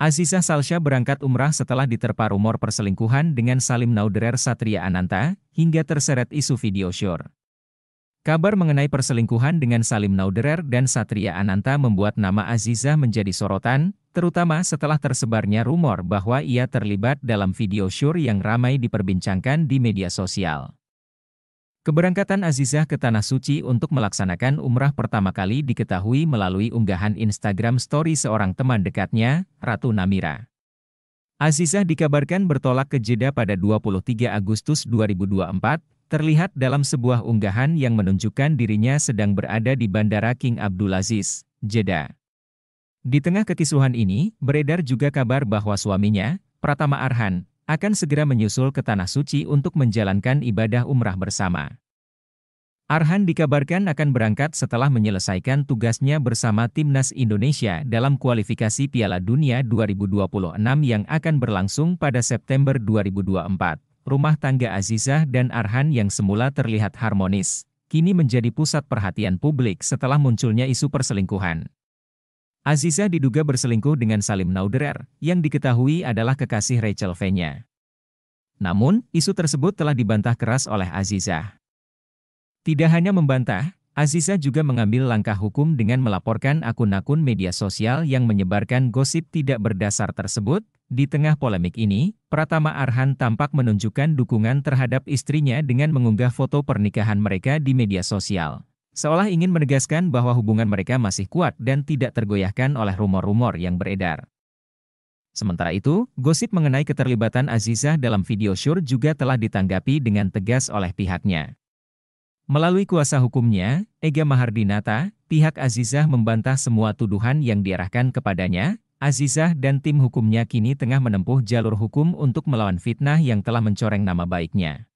Aziza Salsha berangkat umrah setelah diterpa rumor perselingkuhan dengan Salim Nauderer Satria Ananta, hingga terseret isu video syur. Kabar mengenai perselingkuhan dengan Salim Nauderer dan Satria Ananta membuat nama Aziza menjadi sorotan, terutama setelah tersebarnya rumor bahwa ia terlibat dalam video syur yang ramai diperbincangkan di media sosial. Keberangkatan Azizah ke Tanah Suci untuk melaksanakan umrah pertama kali diketahui melalui unggahan Instagram story seorang teman dekatnya, Ratu Namira. Azizah dikabarkan bertolak ke Jeddah pada 23 Agustus 2024, terlihat dalam sebuah unggahan yang menunjukkan dirinya sedang berada di Bandara King Abdulaziz, Jeddah. Di tengah kekisuhan ini, beredar juga kabar bahwa suaminya, Pratama Arhan, akan segera menyusul ke Tanah Suci untuk menjalankan ibadah umrah bersama. Arhan dikabarkan akan berangkat setelah menyelesaikan tugasnya bersama Timnas Indonesia dalam kualifikasi Piala Dunia 2026 yang akan berlangsung pada September 2024. Rumah tangga Azizah dan Arhan yang semula terlihat harmonis, kini menjadi pusat perhatian publik setelah munculnya isu perselingkuhan. Aziza diduga berselingkuh dengan Salim Nauderer, yang diketahui adalah kekasih Rachel Fenya. Namun, isu tersebut telah dibantah keras oleh Aziza. Tidak hanya membantah, Aziza juga mengambil langkah hukum dengan melaporkan akun-akun media sosial yang menyebarkan gosip tidak berdasar tersebut. Di tengah polemik ini, Pratama Arhan tampak menunjukkan dukungan terhadap istrinya dengan mengunggah foto pernikahan mereka di media sosial. Seolah ingin menegaskan bahwa hubungan mereka masih kuat dan tidak tergoyahkan oleh rumor-rumor yang beredar. Sementara itu, gosip mengenai keterlibatan Azizah dalam video syur juga telah ditanggapi dengan tegas oleh pihaknya. Melalui kuasa hukumnya, Ega Mahardinata, pihak Azizah membantah semua tuduhan yang diarahkan kepadanya. Azizah dan tim hukumnya kini tengah menempuh jalur hukum untuk melawan fitnah yang telah mencoreng nama baiknya.